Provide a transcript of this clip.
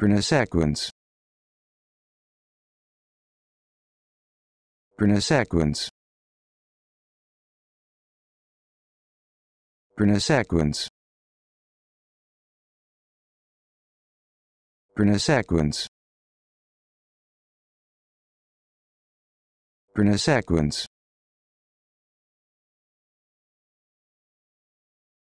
Chronosequence Chronosequence Chronosequence Chronosequence Chronosequence